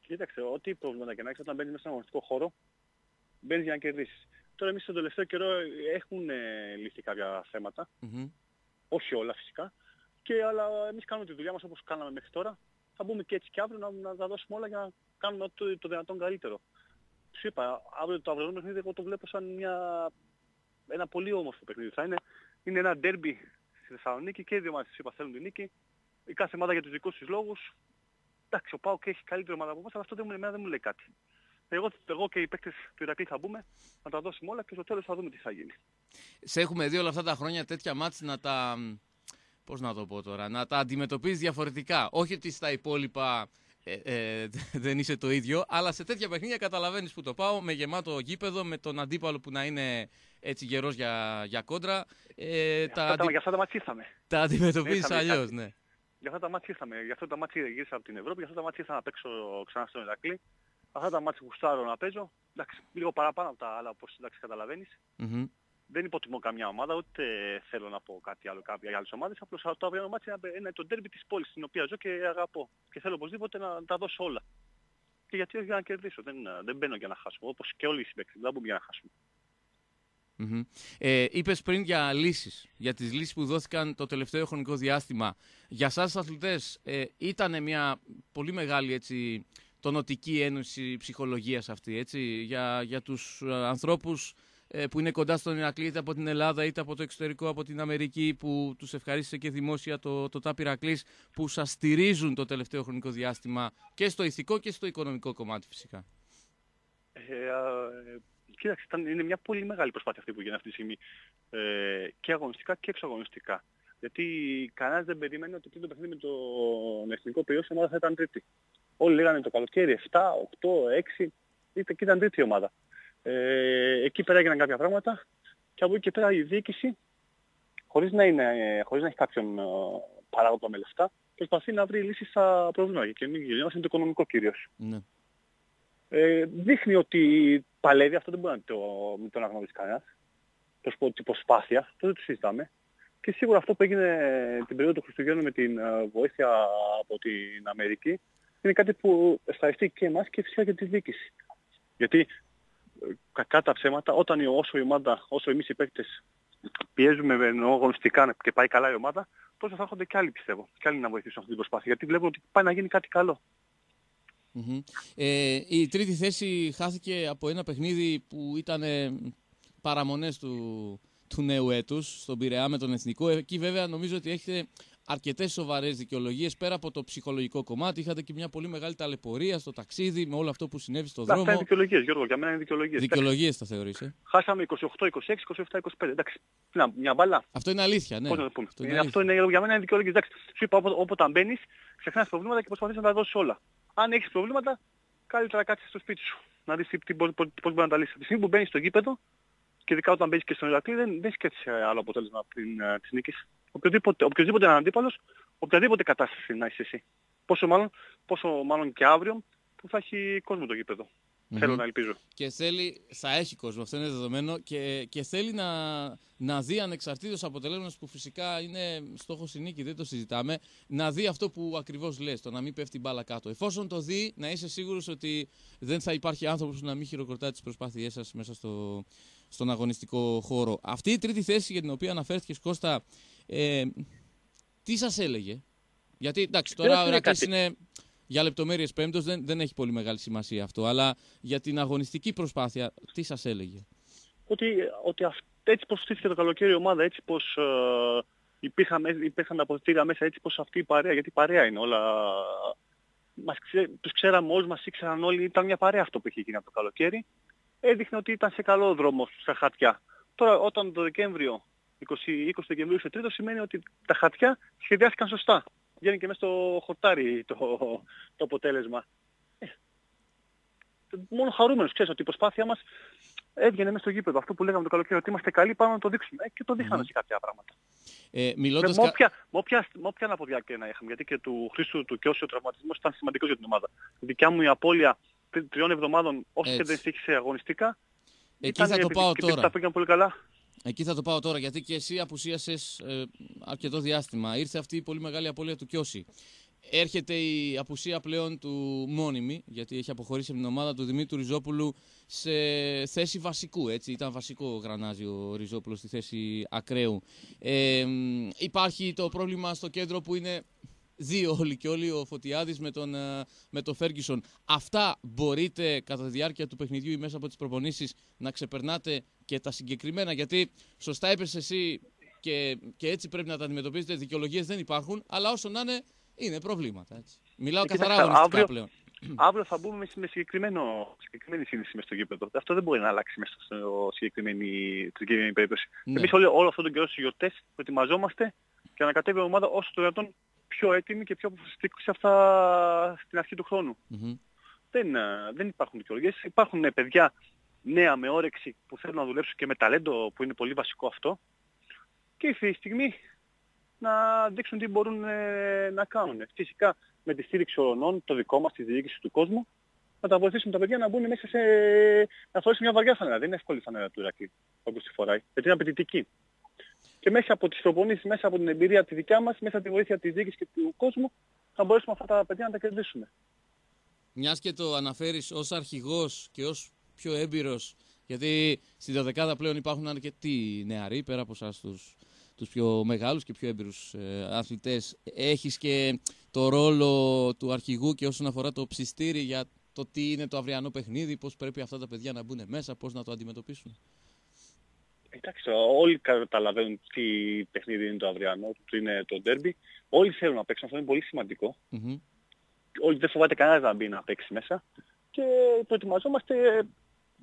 Κοίταξε, ό,τι προβλήματα και να έχεις όταν μπαίνεις μέσα στον αγωνιστικό χώρο, μπαίνεις για να κερδίσεις. Τώρα εμείς στον τελευταίο καιρό έχουν ε, λυθεί κάποια θέματα. Mm-hmm. Όχι όλα φυσικά. Και, αλλά εμείς κάνουμε τη δουλειά μας όπως κάναμε μέχρι τώρα. Θα μπούμε και έτσι και αύριο να, να τα δώσουμε όλα για να κάνουμε το, το δυνατόν καλύτερο. Σου είπα, αύριο το αυριανό παιχνίδι εγώ το βλέπω σαν μια ένα πολύ όμορφο παιχνίδι θα είναι. Είναι ένα ντέρμπι στη Θεσσαλονίκη και οι δύο της είπα θέλουν την νίκη. Η κάθε ομάδα για τους δικούς της λόγους. Εντάξει, ο και έχει καλύτερη ομάδα από εμάς, αλλά αυτό δεν μου, εμένα, δεν μου λέει κάτι. Εγώ, εγώ και οι παίκτες του Ηρακλή θα μπούμε, να τα δώσουμε όλα και στο τέλος θα δούμε τι θα γίνει. Σε έχουμε δει όλα αυτά τα χρόνια τέτοια μάτς να τα... Πώς να το πω τώρα, να τα αντιμετωπίζεις διαφορετικά. Όχι ότι στα υπόλοιπα ε, ε δεν είσαι το ίδιο. Αλλά σε τέτοια παιχνίδια καταλαβαίνεις που το πάω. Με γεμάτο γήπεδο, με τον αντίπαλο που να είναι έτσι γερός για, για κόντρα. Ε, ε τα, αυτά, αντι... Για αυτά τα μάτια ήρθαμε. Τα ε, αντιμετωπίζεις αλλιώς, ναι. Για αυτά τα μάτια ήρθαμε. Για αυτά τα μάτια γύρισα από την Ευρώπη. Για αυτά τα μάτια ήρθα να παίξω ξανά στον Ηρακλή. Αυτά τα μάτια γουστάρω να παίζω. Εντάξει, λίγο παραπάνω από τα άλλα, όπως καταλαβαίνει δεν υποτιμώ καμιά ομάδα, ούτε θέλω να πω κάτι άλλο για άλλες ομάδες. Απλώς το αυριανό μάτι είναι, το ντέρμπι της πόλης, στην οποία ζω και αγαπώ. Και θέλω οπωσδήποτε να τα δώσω όλα. Και γιατί όχι για να κερδίσω. Δεν, δεν μπαίνω για να χάσω. Όπως και όλοι οι συμπαίκτες, δεν μπούμε για να χάσουμε. Mm-hmm. Ε, Είπες πριν για λύσεις για τις λύσεις που δόθηκαν το τελευταίο χρονικό διάστημα. Για εσά, αθλητές, ε, ήταν μια πολύ μεγάλη έτσι, τονοτική ένωση ψυχολογίας αυτή, έτσι, για, για τους ε, ε, που είναι κοντά στον Ηρακλή, είτε από την Ελλάδα, είτε από το εξωτερικό, από την Αμερική, που τους ευχαρίστησε και δημόσια το, το ΤΑΠ Ηρακλής, που σας στηρίζουν το τελευταίο χρονικό διάστημα και στο ηθικό και στο οικονομικό κομμάτι φυσικά. Ε, κοίταξε, ήταν, είναι μια πολύ μεγάλη προσπάθεια αυτή που γίνεται αυτή τη στιγμή ε, και αγωνιστικά και εξαγωνιστικά. Γιατί κανένας δεν περίμενε ότι το παιχνίδι με τον εθνικό πυρό ομάδα θα ήταν τρίτη. Όλοι λέγανε το καλοκαίρι 7, 8, 6, ήταν τρίτη ομάδα. Ε, εκεί πέρα έγιναν κάποια πράγματα και από εκεί και πέρα η διοίκηση, χωρίς να, να έχει κάποιον ε, παράγοντα με λεφτά, προσπαθεί να βρει λύσεις στα προβλήματα και μην είναι το οικονομικό κυρίως. Ναι. Ε, δείχνει ότι παλεύει, αυτό δεν μπορεί να το, μην το αναγνωρίσει κανένας, το πω προσπάθεια, αυτό δεν το συζητάμε. Και σίγουρα αυτό που έγινε την περίοδο του Χριστουγέννου με την ε, βοήθεια από την Αμερική είναι κάτι που ευχαριστεί και εμάς και φυσικά και τη διοίκηση. Γιατί κακά τα ψέματα, όταν όσο η ομάδα, όσο εμείς οι παίκτες πιέζουμε ενώ αγωνιστικά και πάει καλά η ομάδα, τόσο θα έρχονται και άλλοι πιστεύω. Και άλλοι να βοηθήσουν αυτή την προσπάθεια. Γιατί βλέπουν ότι πάει να γίνει κάτι Ε, η τρίτη θέση χάθηκε από ένα παιχνίδι που ήταν παραμονές του, του νέου έτους στον Πειραιά με τον Εθνικό. Ε, εκεί βέβαια νομίζω ότι έχετε αρκετές σοβαρές δικαιολογίες πέρα από το ψυχολογικό κομμάτι. Είχατε και μια πολύ μεγάλη ταλαιπωρία στο ταξίδι με όλο αυτό που συνέβη στον δρόμο. Αυτά είναι δικαιολογίες, Γιώργο. Για μένα είναι δικαιολογίες. Δικαιολογίες τα θεωρείς, ε? Χάσαμε 28, 26, 27, 25. Εντάξει. Να, μια μπάλα. Αυτό είναι αλήθεια, ναι. να το Αυτό είναι, ε, αυτό είναι για μένα είναι δικαιολογίες. Εντάξει. Σου είπα όποτε μπαίνεις, ξεχνάς προβλήματα και προσπαθείς να τα δώσεις όλα. Αν έχεις προβλήματα, καλύτερα κάτσε στο σπίτι σου. Να δεις πώ μπορεί να τα λύσεις. Τη στιγμή που μπαίνεις στο γήπεδο, και ειδικά όταν μπαίνεις και στον Ηρακλή, δεν, δεν σκέφτεσαι άλλο αποτέλεσμα πριν τη ε, νίκης οποιοδήποτε, οποιοδήποτε είναι αντίπαλος, οποιαδήποτε κατάσταση να είσαι εσύ. Πόσο μάλλον, πόσο μάλλον και αύριο που θα έχει κόσμο το γήπεδο. Θέλω να ελπίζω. Και θέλει, θα έχει κόσμο, αυτό είναι δεδομένο. Και, και θέλει να, να δει ανεξαρτήτως αποτελέσματος που φυσικά είναι στόχος η νίκη, δεν το συζητάμε, να δει αυτό που ακριβώς λες, το να μην πέφτει μπάλα κάτω. Εφόσον το δει, να είσαι σίγουρος ότι δεν θα υπάρχει άνθρωπος που να μην χειροκροτά τις προσπάθειές σας μέσα στο, στον αγωνιστικό χώρο. Αυτή η τρίτη θέση για την οποία αναφέρθηκες Κώστα ε, τι σας έλεγε. Γιατί εντάξει, τώρα ο κάτι... είναι για λεπτομέρειες πέμπτος δεν, δεν έχει πολύ μεγάλη σημασία αυτό. Αλλά για την αγωνιστική προσπάθεια, τι σας έλεγε. Ότι, ότι αυ, έτσι πως στήθηκε το καλοκαίρι η ομάδα, έτσι πως ε, υπήρχαν, υπήρχαν τα αποθετήρια μέσα, έτσι πως αυτή η παρέα, γιατί παρέα είναι όλα... Μας ξέ, τους ξέραμε όλους, μας ήξεραν όλοι, ήταν μια παρέα αυτό που είχε γίνει από το καλοκαίρι. Έδειχνε ότι ήταν σε καλό δρόμο στα χαρτιά. Τώρα όταν το Δεκέμβριο 20, 20 Δεκεμβρίου σε τρίτο σημαίνει ότι τα χαρτιά σχεδιάστηκαν σωστά. Βγαίνει και μέσα στο χορτάρι το, το αποτέλεσμα. Ε, μόνο χαρούμενος, ξέρεις ότι η προσπάθειά μας έβγαινε μέσα στο γήπεδο. Αυτό που λέγαμε το καλοκαίρι, ότι είμαστε καλοί, πάμε να το δείξουμε. Ε, και το δείχναμε σε κάποια πράγματα. Ε, μιλώντας... Με όποια, με όποια, με όποια να είχαμε, γιατί και του Χρήστου του Κιώση ο τραυματισμός ήταν σημαντικός για την ομάδα. δικιά μου η απώλεια τριών εβδομάδων, όσο και δεν στήχησε αγωνιστικά, Εκεί θα το πάω τώρα. Εκεί θα το πάω τώρα, γιατί και εσύ απουσίασες ε, αρκετό διάστημα. Ήρθε αυτή η πολύ μεγάλη απώλεια του Κιώση. Έρχεται η απουσία πλέον του μόνιμη, γιατί έχει αποχωρήσει από την ομάδα του Δημήτρου Ριζόπουλου σε θέση βασικού. Έτσι. Ήταν βασικό Γρανάζι ο Ριζόπουλος στη θέση ακραίου. Ε, υπάρχει το πρόβλημα στο κέντρο που είναι δύο όλοι και όλοι, ο Φωτιάδης με τον, ε, με τον Φέργκισον. Αυτά μπορείτε κατά τη διάρκεια του παιχνιδιού ή μέσα από τις προπονήσεις να ξεπερνάτε και τα συγκεκριμένα. Γιατί σωστά είπες εσύ και, και έτσι πρέπει να τα αντιμετωπίζετε. Δικαιολογίες δεν υπάρχουν, αλλά όσο να είναι, είναι προβλήματα. Έτσι. Μιλάω ε, και καθαρά αγωνιστικά αύριο, πλέον. Αύριο θα μπούμε με συγκεκριμένο, συγκεκριμένη σύνδεση μες στο γήπεδο. Αυτό δεν μπορεί να αλλάξει μέσα στο συγκεκριμένη, συγκεκριμένη περίπτωση. Ναι. Εμείς όλο, όλο αυτόν τον καιρό στις γιορτές προετοιμαζόμαστε και ανακατεύουμε η ομάδα όσο το δυνατόν πιο έτοιμη και πιο αποφασιστική σε αυτά στην αρχή του χρόνου. δεν, δεν υπάρχουν δικαιολογίες, Υπάρχουν ε, παιδιά νέα με όρεξη που θέλουν να δουλέψουν και με ταλέντο που είναι πολύ βασικό αυτό και ήρθε η στιγμή να δείξουν τι μπορούν ε, να κάνουν. Φυσικά με τη στήριξη ολονών, το δικό μας, τη διοίκηση του κόσμου, να τα βοηθήσουν τα παιδιά να μπουν μέσα σε... να φορέσουν μια βαριά φανέλα. Δεν είναι εύκολη φανέλα του Ρακή όπως τη φοράει, γιατί είναι απαιτητική. Και μέσα από τις προπονήσεις, μέσα από την εμπειρία τη δικιά μας, μέσα από τη βοήθεια της διοίκησης και του κόσμου, θα μπορέσουμε αυτά τα παιδιά να τα κερδίσουμε. Μιας και το αναφέρεις ως αρχηγός και ως πιο έμπειρος, γιατί στην δεκάδα πλέον υπάρχουν αρκετοί νεαροί, πέρα από εσάς τους, πιο μεγάλους και πιο έμπειρους ε, αθλητές. Έχεις και το ρόλο του αρχηγού και όσον αφορά το ψιστήρι για το τι είναι το αυριανό παιχνίδι, πώς πρέπει αυτά τα παιδιά να μπουν μέσα, πώς να το αντιμετωπίσουν. Εντάξει, όλοι καταλαβαίνουν τι παιχνίδι είναι το αυριανό, τι είναι το ντέρμπι. Όλοι θέλουν να παίξουν, αυτό είναι πολύ σημαντικό. Όλοι δεν φοβάται κανένας να μπει να παίξει μέσα. Και προετοιμαζόμαστε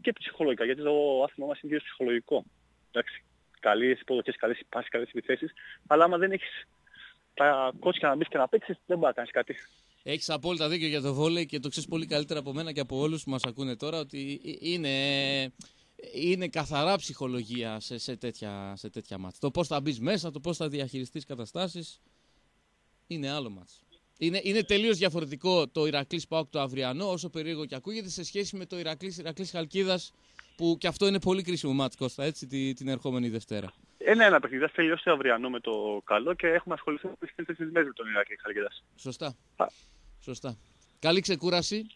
και ψυχολογικά, γιατί το άθλημα μας είναι κυρίως ψυχολογικό. Εντάξει, καλές υποδοχές, καλές πάσεις, καλές επιθέσεις, αλλά άμα δεν έχεις τα κότσια να μπεις και να παίξεις, δεν μπορεί να κάνεις κάτι. Έχεις απόλυτα δίκιο για το βόλεϊ και το ξέρεις πολύ καλύτερα από μένα και από όλους που μας ακούνε τώρα ότι είναι, είναι καθαρά ψυχολογία σε, σε τέτοια, σε τέτοια Το πώς θα μπεις μέσα, το πώς θα διαχειριστείς καταστάσεις είναι άλλο μάτς. Είναι, είναι τελείως διαφορετικό το Ηρακλής Πάοκ το αυριανό, όσο περίεργο και ακούγεται, σε σχέση με το Ηρακλής Ηρακλής Χαλκίδας, που και αυτό είναι πολύ κρίσιμο μάτς Κώστα, έτσι, την, ερχόμενη Δευτέρα. δεύτερη. Ναι, ένα παιχνίδι. Θα τελειώσει το αυριανό με το καλό και έχουμε ασχοληθεί με τις τέσσερις μέρες με τον Ηρακλή Χαλκίδας. Σωστά. Σωστά. Καλή ξεκούραση.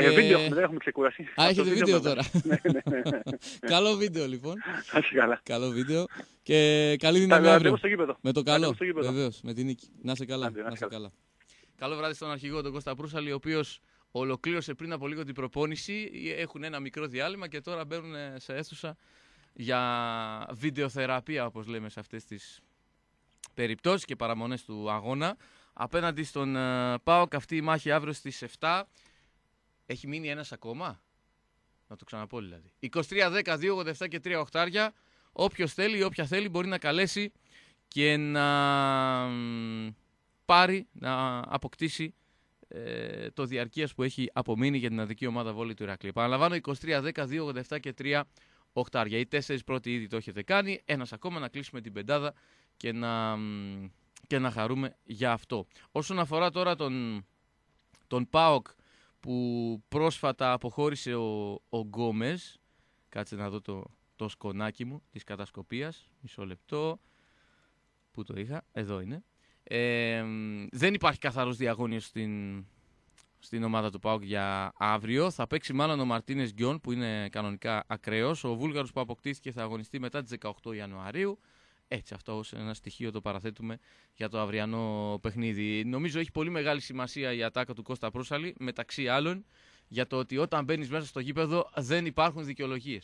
Ε, ε, βίντεο δεν έχουμε ξεκουραστεί. Α, έχετε βίντεο, βίντεο τώρα. Ναι, ναι, ναι. καλό βίντεο λοιπόν. καλά. Καλό βίντεο. Και καλή δύναμη αύριο. Στο με το καλό. Βεβαίως, με την νίκη. Να σε καλά. Άντε, να σε καλά. Καλό βράδυ στον αρχηγό τον Κώστα Προύσαλη, ο οποίος ολοκλήρωσε πριν από λίγο την προπόνηση. Έχουν ένα μικρό διάλειμμα και τώρα μπαίνουν σε αίθουσα για βιντεοθεραπεία, όπως λέμε σε αυτές τις περιπτώσεις και παραμονές του αγώνα. Απέναντι στον ε, ΠΑΟΚ, αυτή η μάχη αύριο στις 7. Έχει μείνει ένας ακόμα. Να το ξαναπώ δηλαδή. 23, 10, 2, και 3 οχτάρια. Όποιος θέλει ή όποια θέλει μπορεί να καλέσει και να πάρει, να αποκτήσει ε, το διαρκείας που έχει απομείνει για την αδική ομάδα βόλη του Ηρακλή. Παναλαμβάνω 23, 10, 2, και 3 οχτάρια. Οι τέσσερις πρώτοι ήδη το έχετε κάνει. Ένας ακόμα να κλείσουμε την πεντάδα και να, και να χαρούμε για αυτό. Όσον αφορά τώρα τον, τον ΠΑΟΚ που πρόσφατα αποχώρησε ο, ο Γκόμες. Κάτσε να δω το, το σκονάκι μου της κατασκοπίας. Μισό λεπτό. Πού το είχα. Εδώ είναι. Ε, δεν υπάρχει καθαρός διαγώνιος στην, στην ομάδα του ΠΑΟΚ για αύριο. Θα παίξει μάλλον ο Μαρτίνες Γκιόν που είναι κανονικά ακραίος. Ο Βούλγαρος που αποκτήθηκε θα αγωνιστεί μετά τις 18 Ιανουαρίου. Έτσι, αυτό ως ένα στοιχείο το παραθέτουμε για το αυριανό παιχνίδι. Νομίζω έχει πολύ μεγάλη σημασία η ατάκα του Κώστα Προύσαλη, μεταξύ άλλων, για το ότι όταν μπαίνεις μέσα στο γήπεδο δεν υπάρχουν δικαιολογίες.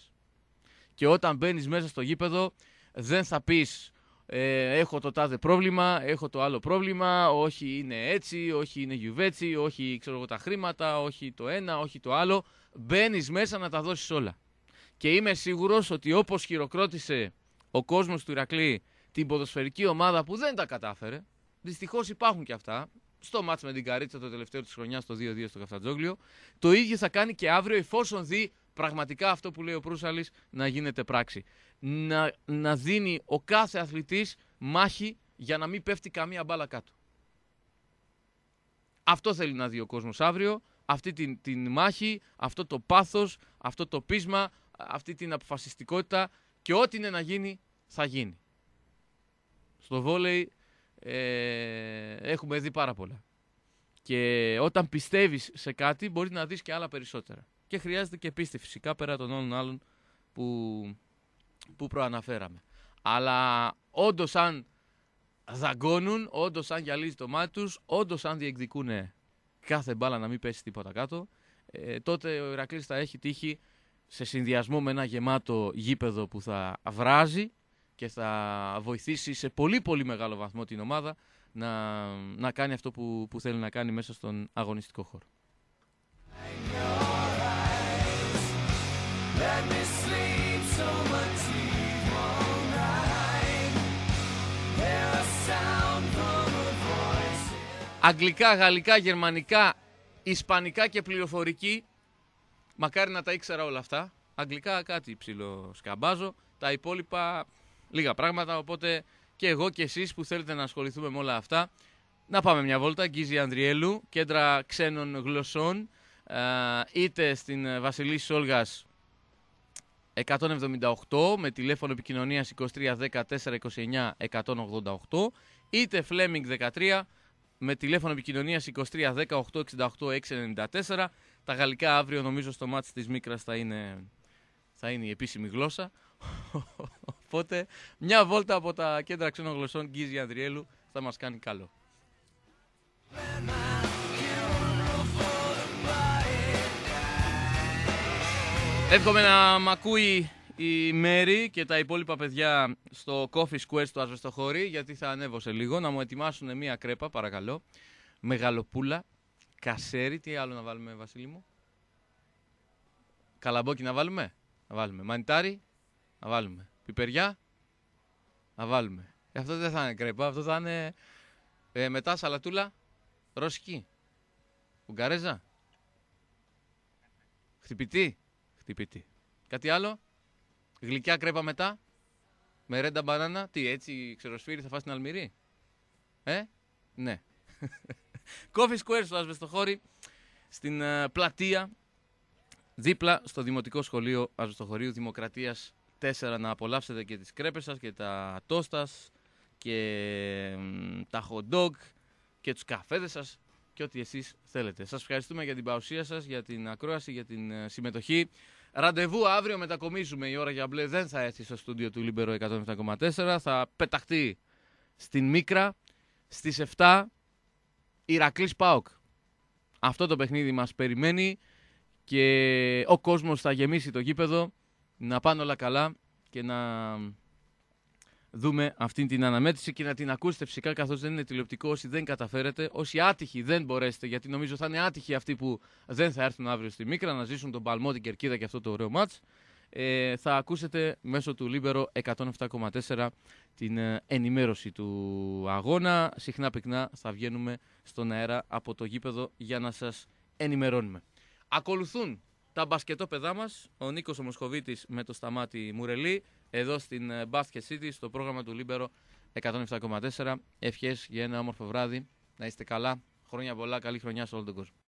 Και όταν μπαίνεις μέσα στο γήπεδο δεν θα πεις ε, έχω το τάδε πρόβλημα, έχω το άλλο πρόβλημα, όχι είναι έτσι, όχι είναι γιουβέτσι, όχι ξέρω εγώ τα χρήματα, όχι το ένα, όχι το άλλο. Μπαίνεις μέσα να τα δώσεις όλα. Και είμαι σίγουρος ότι όπως χειροκρότησε ο κόσμος του Ηρακλή την ποδοσφαιρική ομάδα που δεν τα κατάφερε. Δυστυχώς υπάρχουν και αυτά. Στο μάτς με την Καρίτσα το τελευταίο της χρονιάς, το 2-2 στο Καφτατζόγλιο. Το ίδιο θα κάνει και αύριο, εφόσον δει πραγματικά αυτό που λέει ο Προύσαλης να γίνεται πράξη. Να, να δίνει ο κάθε αθλητής μάχη για να μην πέφτει καμία μπάλα κάτω. Αυτό θέλει να δει ο κόσμος αύριο. Αυτή την, την μάχη, αυτό το πάθος, αυτό το πείσμα, αυτή την αποφασιστικότητα και ό,τι είναι να γίνει θα γίνει. Στο βόλεϊ ε, έχουμε δει πάρα πολλά. Και όταν πιστεύεις σε κάτι μπορείς να δεις και άλλα περισσότερα. Και χρειάζεται και πίστη φυσικά πέρα των όλων άλλων που, που προαναφέραμε. Αλλά όντως αν δαγκώνουν, όντως αν γυαλίζει το μάτι τους, όντως αν διεκδικούν κάθε μπάλα να μην πέσει τίποτα κάτω, ε, τότε ο Ηρακλής θα έχει τύχη σε συνδυασμό με ένα γεμάτο γήπεδο που θα βράζει και θα βοηθήσει σε πολύ πολύ μεγάλο βαθμό την ομάδα να, να κάνει αυτό που, που θέλει να κάνει μέσα στον αγωνιστικό χώρο. Αγγλικά, γαλλικά, γερμανικά, ισπανικά και πληροφορική. Μακάρι να τα ήξερα όλα αυτά. Αγγλικά κάτι ψηλό σκαμπάζω. Τα υπόλοιπα λίγα πράγματα. Οπότε και εγώ και εσείς που θέλετε να ασχοληθούμε με όλα αυτά, να πάμε μια βόλτα. Γκίζη Ανδριέλου, κέντρα ξένων γλωσσών, είτε στην Βασιλής Σόλγας 178 με τηλέφωνο επικοινωνίας είτε Fleming 13 με τηλέφωνο 231868694 τα γαλλικά αύριο νομίζω στο μάτι της Μίκρας θα είναι, θα είναι η επίσημη γλώσσα Οπότε μια βόλτα από τα κέντρα ξένων γλωσσών Γκίζη Ανδριέλου θα μας κάνει καλό. Εύχομαι να μ' ακούει η Μέρη και τα υπόλοιπα παιδιά στο Coffee Square στο Αζωστοχώρι γιατί θα ανέβω σε λίγο να μου ετοιμάσουν μια κρέπα παρακαλώ μεγαλοπούλα, κασέρι, τι άλλο να βάλουμε Βασίλη μου καλαμπόκι να βάλουμε να βάλουμε μανιτάρι να βάλουμε πιπεριά, να βάλουμε. Ε, αυτό δεν θα είναι κρέπα, αυτό θα είναι ε, μετά σαλατούλα ρωσική. Ουγγαρέζα. Χτυπητή. Χτυπητή. Κάτι άλλο. Γλυκιά κρέπα μετά. Με ρέντα μπανάνα. Τι έτσι ξεροσφύρι θα φας την αλμυρί. Ε. Ναι. Coffee Square στο Ασβεστοχώρι. Στην ε, πλατεία. Δίπλα στο Δημοτικό Σχολείο Ασβεστοχωρίου Δημοκρατίας 4 να απολαύσετε και τις κρέπες σας και τα τόστα και τα hot dog και τους καφέδες σας και ό,τι εσείς θέλετε. Σας ευχαριστούμε για την παρουσία σας, για την ακρόαση, για την ε, συμμετοχή. Ραντεβού αύριο μετακομίζουμε. Η ώρα για μπλε δεν θα έρθει στο στούντιο του Λίμπερο 107,4. Θα πεταχτεί στην Μίκρα στις 7 Ηρακλής Πάοκ. Αυτό το παιχνίδι μας περιμένει και ο κόσμος θα γεμίσει το γήπεδο να πάνε όλα καλά και να δούμε αυτή την αναμέτρηση και να την ακούσετε φυσικά καθώς δεν είναι τηλεοπτικό όσοι δεν καταφέρετε, όσοι άτυχοι δεν μπορέσετε γιατί νομίζω θα είναι άτυχοι αυτοί που δεν θα έρθουν αύριο στη Μίκρα να ζήσουν τον Παλμό, την Κερκίδα και αυτό το ωραίο μάτς ε, θα ακούσετε μέσω του Λίμπερο 107,4 την ε, ενημέρωση του αγώνα. Συχνά πυκνά θα βγαίνουμε στον αέρα από το γήπεδο για να σας ενημερώνουμε. Ακολουθούν τα μπασκετόπαιδά μας, ο Νίκος Ομοσχοβίτης με το σταμάτη Μουρελή, εδώ στην ε, Basket City, στο πρόγραμμα του Λίμπερο 107,4. Ευχές για ένα όμορφο βράδυ. Να είστε καλά. Χρόνια πολλά. Καλή χρονιά σε όλο τον κόσμο.